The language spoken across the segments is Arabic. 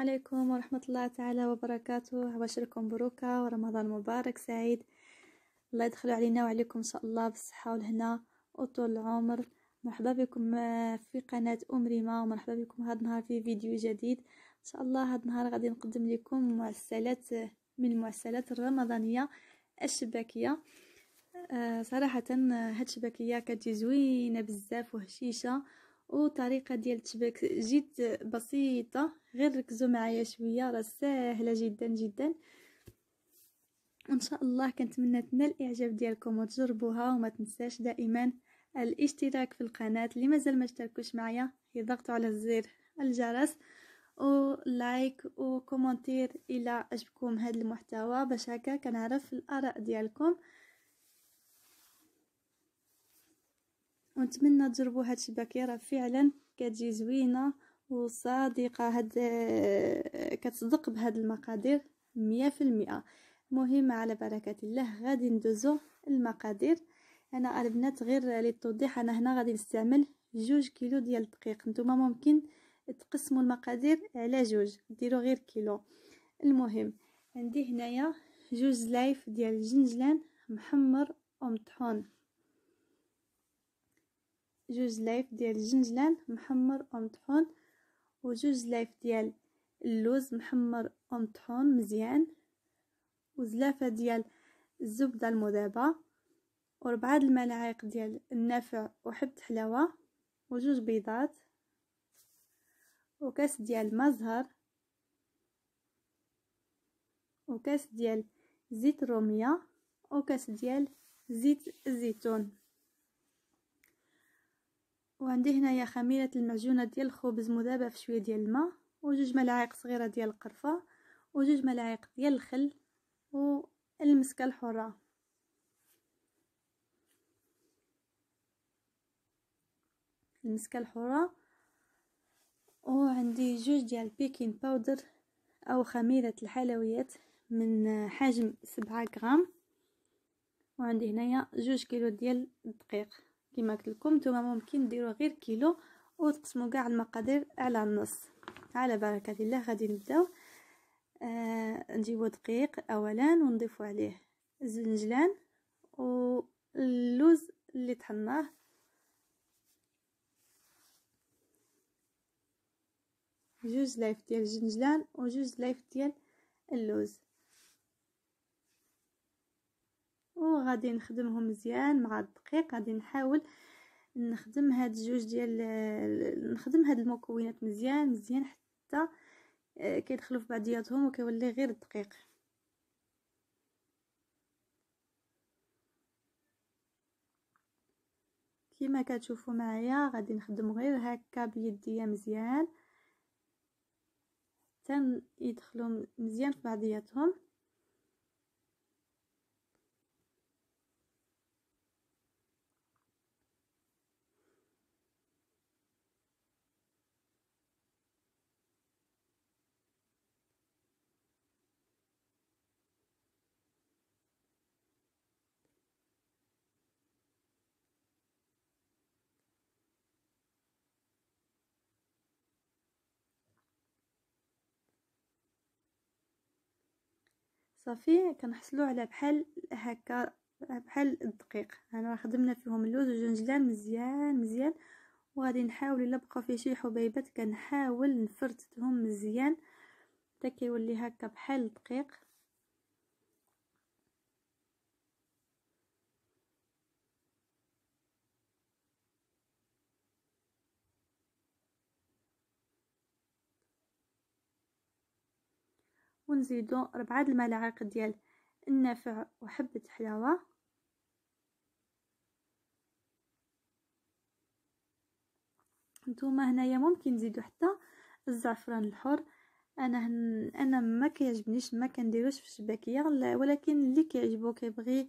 عليكم ورحمة الله تعالى وبركاته عباشركم بروكة ورمضان مبارك سعيد الله يدخلوا علينا وعليكم إن شاء الله بالصحة والهنا وطول العمر مرحبا بكم آه، في قناة أم ريما ومرحبا بكم هذا النهار في فيديو جديد إن شاء الله هذا النهار غادي نقدم لكم معسلات آه، من المعسلات الرمضانية الشباكية آه، صراحة هاد الشباكية كتجي زوينة بزاف وهشيشة وطريقة ديال التشباك جد بسيطة غير ركزوا معايا شويه راه ساهله جدا جدا وان شاء الله كنتمنى تنال الاعجاب ديالكم وتجربوها وما تنساش دائما الاشتراك في القناه اللي مازال ما اشتركوش معايا يضغطوا على زر الجرس ولايك وكومنتير الى عجبكم هذا المحتوى باش هكا كنعرف الاراء ديالكم ونتمنى تجربوا هاد الشباكيه راه فعلا كتجي زوينه وصادقة هاد كتصدق بهاد المقادير مية في المئة المهم على بركة الله غادي ندوزو المقادير انا البنات غير للتوضيح انا هنا غادي نستعمل جوج كيلو ديال الدقيق نتوما ممكن تقسموا المقادير على جوج ديروا غير كيلو المهم عندي هنايا جوج زلايف ديال الجنجلان محمر ومطحون جوج زلايف ديال الجنجلان محمر ومطحون وجوج زلايف ديال اللوز محمر ومطحون مزيان وزلافه ديال الزبده المذابه وربعة الملاعق ديال النافع وحبة حلاوة وجوج بيضات وكاس ديال مزهر وكاس ديال زيت الرومية وكاس ديال زيت الزيتون وعندي هنايا خميره المعجونه ديال الخبز مذابه في شويه ديال الماء وجوج ملاعق صغيره ديال القرفه وجوج ملاعق ديال الخل والمسكه الحره المسكه الحره وعندي جوج ديال البيكين باودر او خميره الحلويات من حجم سبعة غرام وعندي هنايا جوج كيلو ديال الدقيق كما قلت لكم نتوما ممكن ديروا غير كيلو وتقسموا كاع المقادير على النص على بركه الله غادي نبداو آه نجيبو دقيق اولا ونضيفو عليه الزنجلان واللوز اللي طحناه جوج لايف ديال الزنجلان وجوج لايف ديال اللوز وغادي نخدمهم مزيان مع الدقيق غادي نحاول نخدم هاد جوج ديال نخدم هاد المكونات مزيان مزيان حتى آه، كيدخلوا في بعضياتهم وكيولي غير الدقيق كما كتشوفوا معايا غادي نخدم غير هكا بيديا مزيان حتى يدخلوا مزيان في بعضياتهم صافي كنحصلوا على بحال هكا بحال الدقيق انا راه خدمنا فيهم اللوز والجنجلان مزيان مزيان وغادي نحاول الا بقاو فيه شي حبيبات كنحاول نفرتهم مزيان حتى كيولي هكا بحال الدقيق ونزيدو ربعة الملاعق ديال النافع وحبة حلاوة نتوما هنايا ممكن نزيدو حتى الزعفران الحر انا هن انا ما كيعجبنيش ما كنديروش في الشباكيه ولكن اللي كيعجبو كيبغي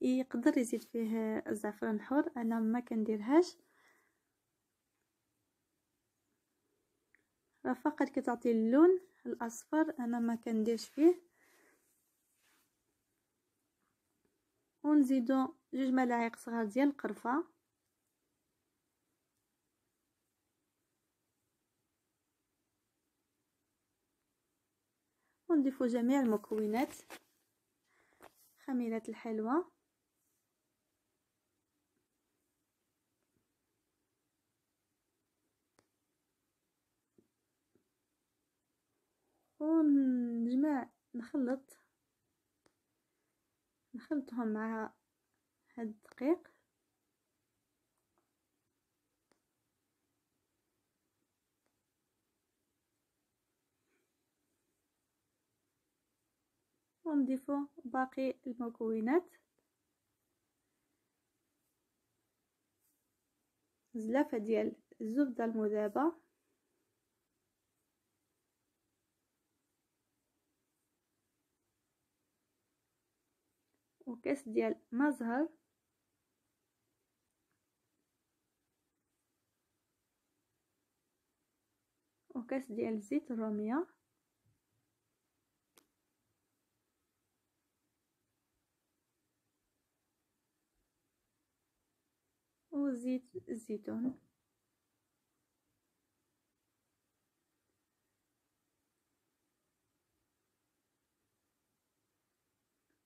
يقدر يزيد فيه الزعفران الحر انا ما كنديرهاش فقط كتعطي اللون الاصفر انا ما كنديرش فيه ونزيدو جوج ملاعق صغار ديال القرفه ونضيفو جميع المكونات خميره الحلوى نخلط نخلطهم مع هاد الدقيق ونضيفو باقي المكونات زلافة ديال الزبدة المذابة كاس ديال ما زهر وكاس ديال زيت الروميه وزيت الزيتون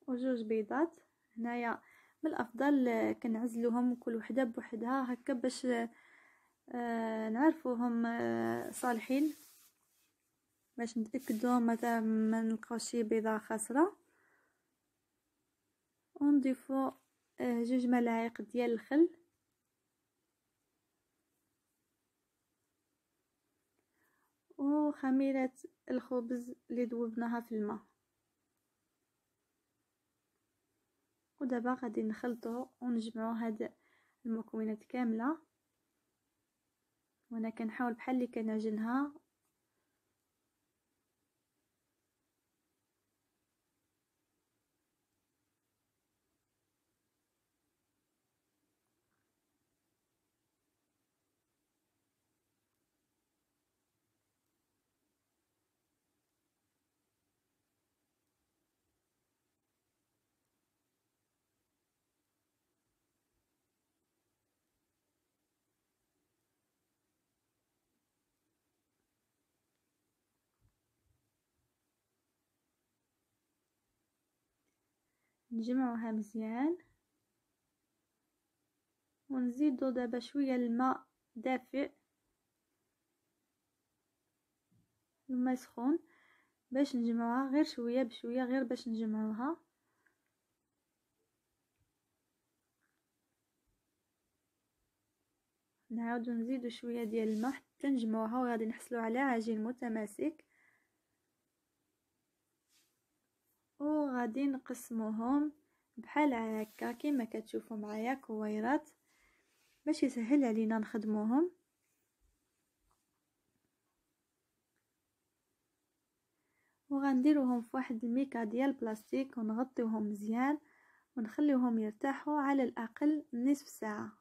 وجوج بيضات هنايا من الافضل كنعزلوهم كل وحده بوحدها هكا باش آه، نعرفوهم آه، صالحين باش نتاكدو مثلا ما نلقاوش شي بيضه خاسره ونضيفو آه، جوج ملاعق ديال الخل وخميره الخبز اللي ذوبناها في الماء ودابا غادي نخلطو ونجمعو هاد المكونات كامله وانا كنحاول بحال اللي كنعجنها نجمعوها مزيان ونزيدو دابا شويه الماء دافئ الماء سخون باش نجمعوها غير شويه بشويه غير باش نجمعوها نعاودو نزيدو شويه ديال الماء حتى نجمعوها وغادي نحصلو على عجين متماسك وغادي نقسموهم بحال هكا كما كتشوفوا معايا كويرات باش يسهل علينا نخدموهم وغنديروهم في واحد الميكا ديال البلاستيك ونغطيوهم مزيان ونخليوهم يرتاحوا على الاقل نصف ساعه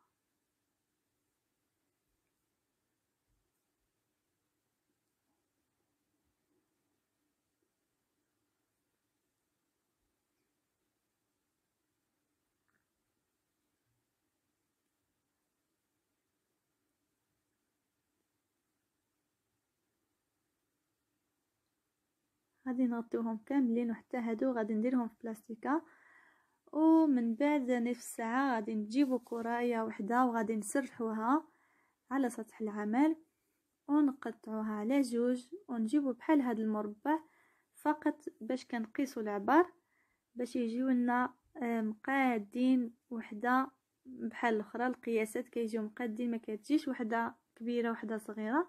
غادي نغطيوهم كاملين وحتى هادو غادي نديرهم في بلاستيكه ومن بعد نفس الساعه غادي نجيبو كرايه وحده وغادي نسرحوها على سطح العمل ونقطعوها على جوج ونجيبو بحال هذا المربع فقط باش كنقيسو العبر باش يجيو لنا مقادين وحده بحال الاخرى القياسات كيجيو مقادين ما كتجيش وحده كبيره وحده صغيره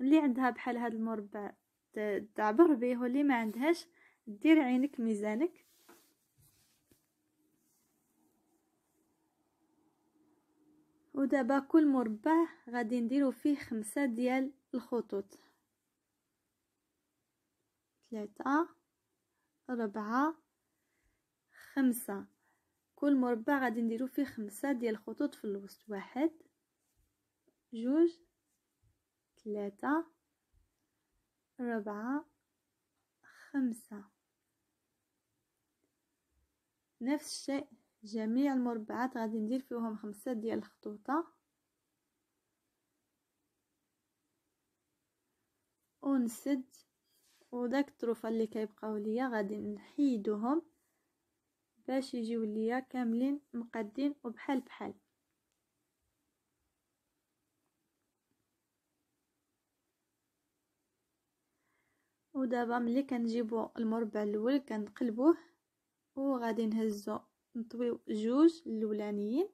اللي عندها بحال هذا المربع تعبر به واللي ما عندهاش دير عينك ميزانك ودابا كل مربع غادي نديرو فيه خمسة ديال الخطوط ثلاثة ربعة خمسة كل مربع غادي نديرو فيه خمسة ديال الخطوط في الوسط واحد جوج ثلاثة ربعة خمسة نفس الشيء جميع المربعات غادي ندير فيهم خمسة ديال الخطوطة ونسد وداك الطروفه اللي كيبقاو ليا غادي نحيدوهم باش يجيو ليا كاملين مقادين وبحال بحال ودابا ملي كنجيبو المربع الاول كنقلبوه وغادي نهزو نطويو جوج الاولانيين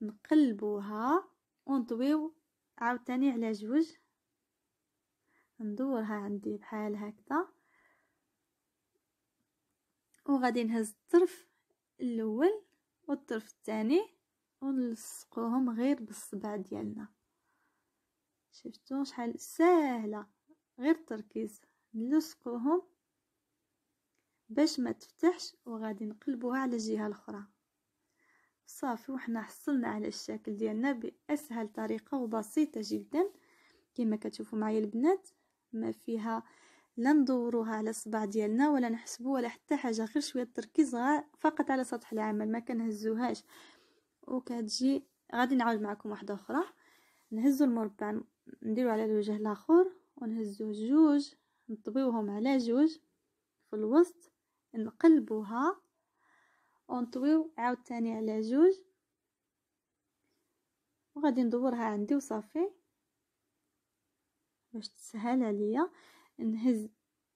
نقلبوها ونطويو عاوتاني على جوج ندورها عندي بحال هكذا وغادي نهز الطرف الاول والطرف الثاني ونلصقوهم غير بالصبع ديالنا شفتو شحال ساهله غير التركيز نلصقوهم باش ما تفتحش وغادي نقلبوها على الجهه الاخرى صافي وحنا حصلنا على الشكل ديالنا باسهل طريقه وبسيطه جدا كما كتشوفوا معايا البنات ما فيها لا ندوروها على الصباع ديالنا ولا نحسبوا ولا حتى حاجه غير شويه تركيز فقط على سطح العمل ما كنهزوهاش وكتجي غادي نعاود معكم واحده اخرى نهزوا المربع نديروا على الوجه الاخر ونهزوه جوج نطويوهم على جوج في الوسط نقلبوها ونطويو عاوتاني على جوج وغادي ندورها عندي وصافي باش تسهل عليا نهز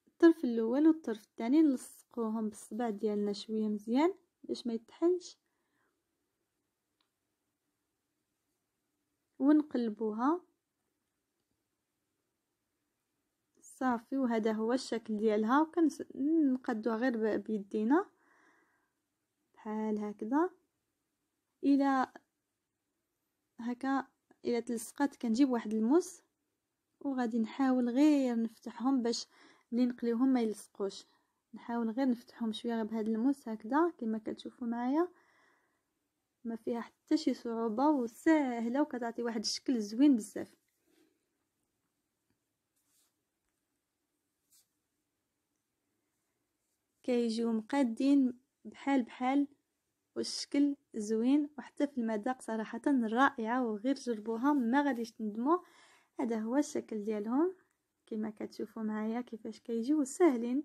الطرف الاول والطرف الثاني نلصقوهم بالصبع ديالنا شويه مزيان باش ما يتحلش ونقلبوها صافي وهذا هو الشكل ديالها وكنقدوها غير بيدينا بحال هكذا الى هكا الى تلصقات كنجيب واحد الموس وغادي نحاول غير نفتحهم باش ملي نقليوهم ما يلصقوش نحاول غير نفتحهم شويه بهذا الموس هكذا كما كتشوفوا معايا ما فيها حتى شي صعوبه وسهله وكتعطي واحد الشكل زوين بزاف كيجيو مقادين بحال بحال والشكل زوين وحتى في المذاق صراحة رائعة وغير جربوها ما غاديش تندموا هذا هو الشكل ديالهم كما كتشوفوا معايا كيفاش كيجيو ساهلين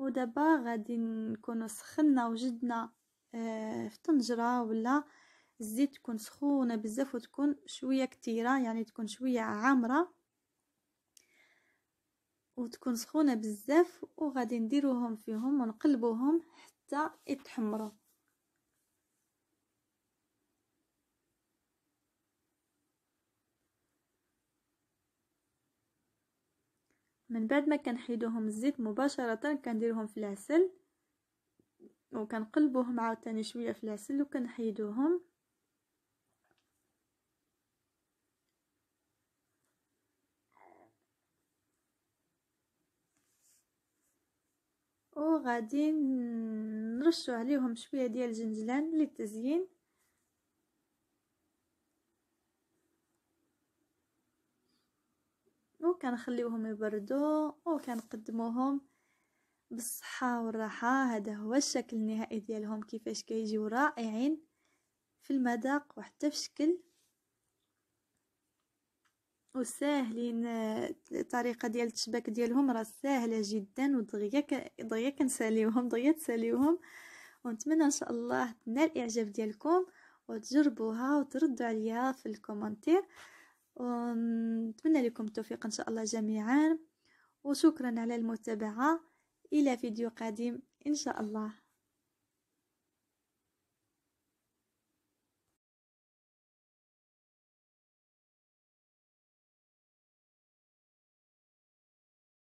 ودابا غادي نكونوا سخنا وجدنا آه في طنجره ولا الزيت تكون سخونه بزاف وتكون شويه كثيره يعني تكون شويه عامره وتكون سخونه بزاف وغادي نديروهم فيهم ونقلبوهم حتى يتحمروا من بعد ما كنحيدوهم الزيت مباشره كنديرهم في العسل وكنقلبوهم عاوتاني شويه في العسل وكنحيدوهم وغادي نرشوا عليهم شويه ديال الجنجلان للتزيين وكنخليوهم يبردو وكنقدموهم بالصحة والراحة هذا هو الشكل النهائي ديالهم كيفاش كيجيو رائعين في المذاق وحتى في الشكل وساهلين الطريقه ديال التشباك ديالهم راه ساهله جدا ودغيا دغيا كنساليوهم دغيا تساليوهم ونتمنى ان شاء الله تنال الاعجاب ديالكم وتجربوها وتردوا عليها في الكومنتير ونتمنى لكم التوفيق إن شاء الله جميعا وشكرا على المتابعة إلى فيديو قادم إن شاء الله